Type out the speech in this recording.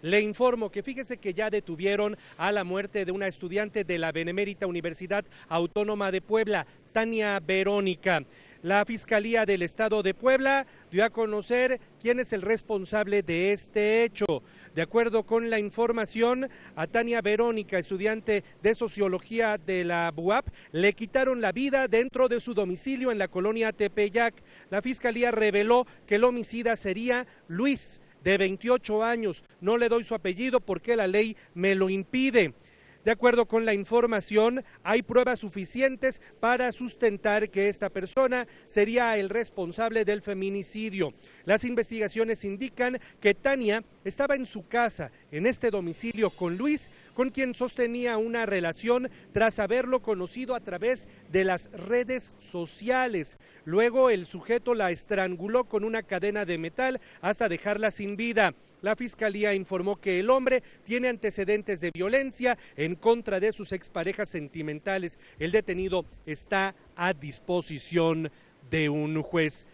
Le informo que fíjese que ya detuvieron a la muerte de una estudiante de la Benemérita Universidad Autónoma de Puebla, Tania Verónica. La Fiscalía del Estado de Puebla dio a conocer quién es el responsable de este hecho. De acuerdo con la información, a Tania Verónica, estudiante de sociología de la BUAP, le quitaron la vida dentro de su domicilio en la colonia Tepeyac. La Fiscalía reveló que el homicida sería Luis de 28 años. No le doy su apellido porque la ley me lo impide. De acuerdo con la información, hay pruebas suficientes para sustentar que esta persona sería el responsable del feminicidio. Las investigaciones indican que Tania estaba en su casa, en este domicilio, con Luis, con quien sostenía una relación tras haberlo conocido a través de las redes sociales. Luego el sujeto la estranguló con una cadena de metal hasta dejarla sin vida la fiscalía informó que el hombre tiene antecedentes de violencia en contra de sus exparejas sentimentales. El detenido está a disposición de un juez.